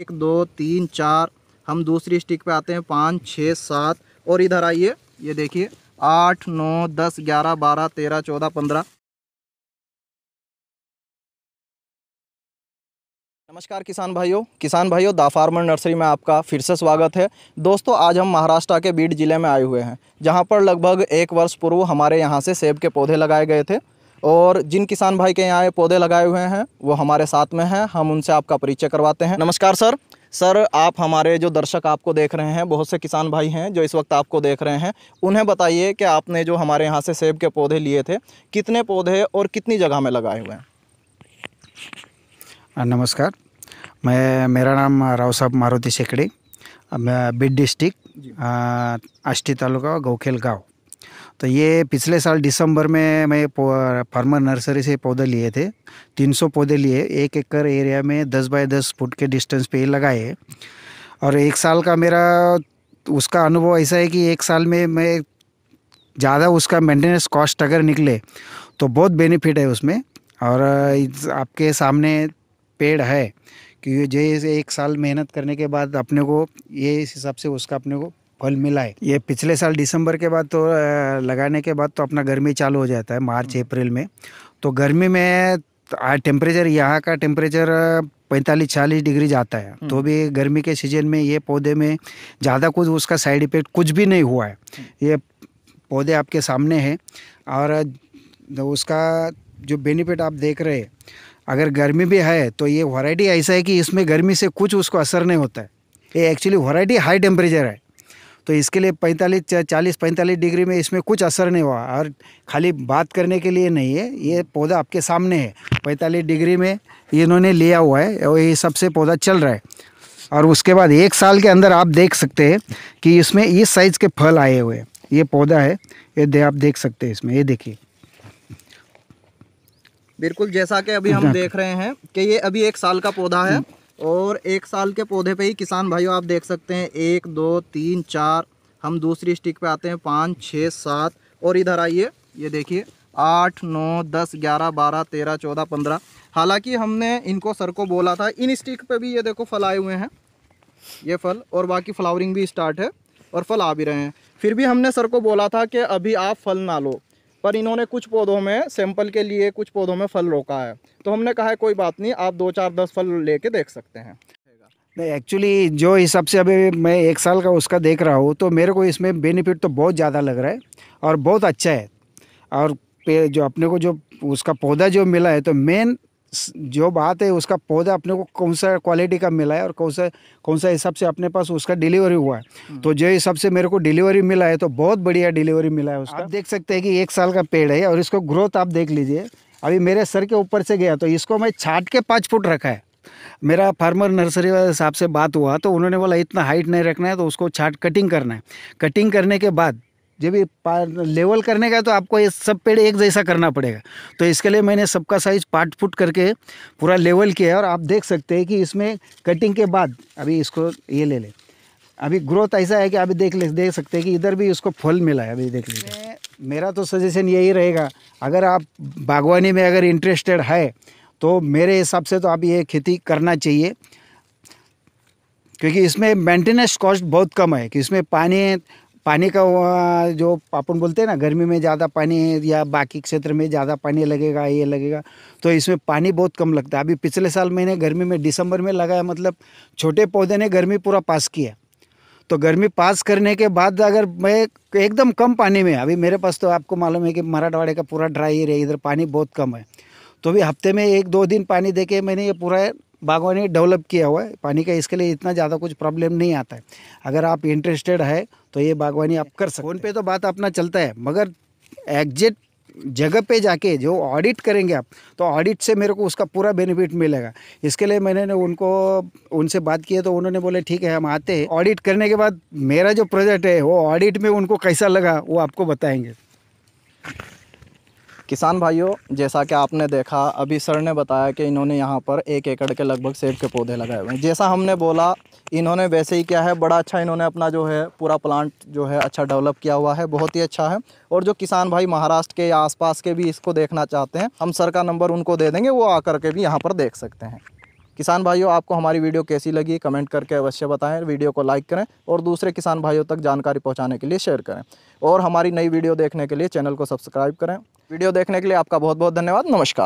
एक दो तीन चार हम दूसरी स्टिक पे आते हैं पाँच छः सात और इधर आइए ये देखिए आठ नौ दस ग्यारह बारह तेरह चौदह पंद्रह नमस्कार किसान भाइयों किसान भाइयों दा फार्मर नर्सरी में आपका फिर से स्वागत है दोस्तों आज हम महाराष्ट्र के बीड जिले में आए हुए हैं जहां पर लगभग एक वर्ष पूर्व हमारे यहां से सेब के पौधे लगाए गए थे और जिन किसान भाई के यहाँ ये पौधे लगाए हुए हैं वो हमारे साथ में हैं हम उनसे आपका परिचय करवाते हैं नमस्कार सर सर आप हमारे जो दर्शक आपको देख रहे हैं बहुत से किसान भाई हैं जो इस वक्त आपको देख रहे हैं उन्हें बताइए कि आपने जो हमारे यहाँ से सेब के पौधे लिए थे कितने पौधे और कितनी जगह में लगाए हुए हैं नमस्कार मैं मेरा नाम राव साहब मारुति सेकड़ी बिड डिस्ट्रिक्ट अष्टी तालुका गौखेल गाँव तो ये पिछले साल दिसंबर में मैं फार्मर नर्सरी से पौधे लिए थे 300 पौधे लिए एक एकड़ एरिया में 10 बाय 10 फुट के डिस्टेंस पे लगाए और एक साल का मेरा उसका अनुभव ऐसा है कि एक साल में मैं ज़्यादा उसका मेंटेनेंस कॉस्ट अगर निकले तो बहुत बेनिफिट है उसमें और आपके सामने पेड़ है कि जो एक साल मेहनत करने के बाद अपने को ये इस हिसाब से उसका अपने को फल मिला है ये पिछले साल दिसंबर के बाद तो लगाने के बाद तो अपना गर्मी चालू हो जाता है मार्च हम्म। अप्रैल में तो गर्मी में टेम्परेचर यहाँ का टेम्परेचर पैंतालीस चालीस डिग्री जाता है हम्म। तो भी गर्मी के सीजन में ये पौधे में ज़्यादा कुछ उसका साइड इफेक्ट कुछ भी नहीं हुआ है हम्म। ये पौधे आपके सामने हैं और उसका जो बेनिफिट आप देख रहे हैं अगर गर्मी भी है तो ये वैरायटी ऐसा है कि इसमें गर्मी से कुछ उसको असर नहीं होता है ये एक्चुअली वैरायटी हाई टेम्परेचर है तो इसके लिए पैंतालीस चालीस पैंतालीस डिग्री में इसमें कुछ असर नहीं हुआ और खाली बात करने के लिए नहीं है ये पौधा आपके सामने है पैंतालीस डिग्री में इन्होंने लिया हुआ है और ये सबसे पौधा चल रहा है और उसके बाद एक साल के अंदर आप देख सकते हैं कि इसमें इस साइज़ के फल आए हुए हैं ये पौधा है ये दे आप देख सकते हैं इसमें ये देखिए बिल्कुल जैसा कि अभी हम देख रहे हैं कि ये अभी एक साल का पौधा है और एक साल के पौधे पे ही किसान भाइयों आप देख सकते हैं एक दो तीन चार हम दूसरी स्टिक पे आते हैं पाँच छः सात और इधर आइए ये देखिए आठ नौ दस ग्यारह बारह तेरह चौदह पंद्रह हालांकि हमने इनको सर को बोला था इन स्टिक पे भी ये देखो फल आए हुए हैं ये फल और बाकी फ्लावरिंग भी स्टार्ट है और फल आ भी रहे हैं फिर भी हमने सर को बोला था कि अभी आप फल ना लो पर इन्होंने कुछ पौधों में सैंपल के लिए कुछ पौधों में फल रोका है तो हमने कहा है कोई बात नहीं आप दो चार दस फल लेके देख सकते हैं नहीं एक्चुअली जो हिसाब से अभी मैं एक साल का उसका देख रहा हूँ तो मेरे को इसमें बेनिफिट तो बहुत ज़्यादा लग रहा है और बहुत अच्छा है और जो अपने को जो उसका पौधा जो मिला है तो मेन जो बात है उसका पौधा अपने को कौन सा क्वालिटी का मिला है और कौन सा कौन सा हिसाब से अपने पास उसका डिलीवरी हुआ है हम्म। तो जो हिसाब से मेरे को डिलीवरी मिला है तो बहुत बढ़िया डिलीवरी मिला है उसका आप देख सकते हैं कि एक साल का पेड़ है और इसको ग्रोथ आप देख लीजिए अभी मेरे सर के ऊपर से गया तो इसको मैं छाट के पाँच फुट रखा है मेरा फार्मर नर्सरी वाले साहब से बात हुआ तो उन्होंने बोला इतना हाइट नहीं रखना है तो उसको छाट कटिंग करना है कटिंग करने के बाद जब ये लेवल करने का तो आपको ये सब पेड़ एक जैसा करना पड़ेगा तो इसके लिए मैंने सबका साइज पार्ट फुट करके पूरा लेवल किया है और आप देख सकते हैं कि इसमें कटिंग के बाद अभी इसको ये ले लें अभी ग्रोथ ऐसा है कि अभी देख ले देख सकते हैं कि इधर भी इसको फल मिला है अभी देख लीजिए मेरा तो सजेशन यही रहेगा अगर आप बागवानी में अगर इंटरेस्टेड है तो मेरे हिसाब से तो आप ये खेती करना चाहिए क्योंकि इसमें मेंटेनेंस कॉस्ट बहुत कम है कि इसमें पानी पानी का जो अपन बोलते हैं ना गर्मी में ज़्यादा पानी या बाकी क्षेत्र में ज़्यादा पानी लगेगा ये लगेगा तो इसमें पानी बहुत कम लगता है अभी पिछले साल मैंने गर्मी में दिसंबर में लगाया मतलब छोटे पौधे ने गर्मी पूरा पास किया तो गर्मी पास करने के बाद अगर मैं एकदम कम पानी में अभी मेरे पास तो आपको मालूम है कि मराठवाड़े का पूरा ड्राई एरिया इधर पानी बहुत कम है तो अभी हफ्ते में एक दो दिन पानी दे के मैंने ये पूरा बागवानी डेवलप किया हुआ है पानी का इसके लिए इतना ज़्यादा कुछ प्रॉब्लम नहीं आता है अगर आप इंटरेस्टेड है तो ये बागवानी आप कर सकते फ़ोन पे तो बात अपना चलता है मगर एग्जिट जगह पे जाके जो ऑडिट करेंगे आप तो ऑडिट से मेरे को उसका पूरा बेनिफिट मिलेगा इसके लिए मैंने उनको उनसे बात की तो उन्होंने बोले ठीक है हम आते हैं ऑडिट करने के बाद मेरा जो प्रोजेक्ट है वो ऑडिट में उनको कैसा लगा वो आपको बताएंगे किसान भाइयों जैसा कि आपने देखा अभी सर ने बताया कि इन्होंने यहाँ पर एक एकड़ के लगभग सेब के पौधे लगाए हुए हैं जैसा हमने बोला इन्होंने वैसे ही क्या है बड़ा अच्छा इन्होंने अपना जो है पूरा प्लांट जो है अच्छा डेवलप किया हुआ है बहुत ही अच्छा है और जो किसान भाई महाराष्ट्र के आसपास के भी इसको देखना चाहते हैं हम सर का नंबर उनको दे देंगे वो आकर के भी यहाँ पर देख सकते हैं किसान भाइयों आपको हमारी वीडियो कैसी लगी कमेंट करके अवश्य बताएं वीडियो को लाइक करें और दूसरे किसान भाइयों तक जानकारी पहुँचाने के लिए शेयर करें और हमारी नई वीडियो देखने के लिए चैनल को सब्सक्राइब करें वीडियो देखने के लिए आपका बहुत बहुत धन्यवाद नमस्कार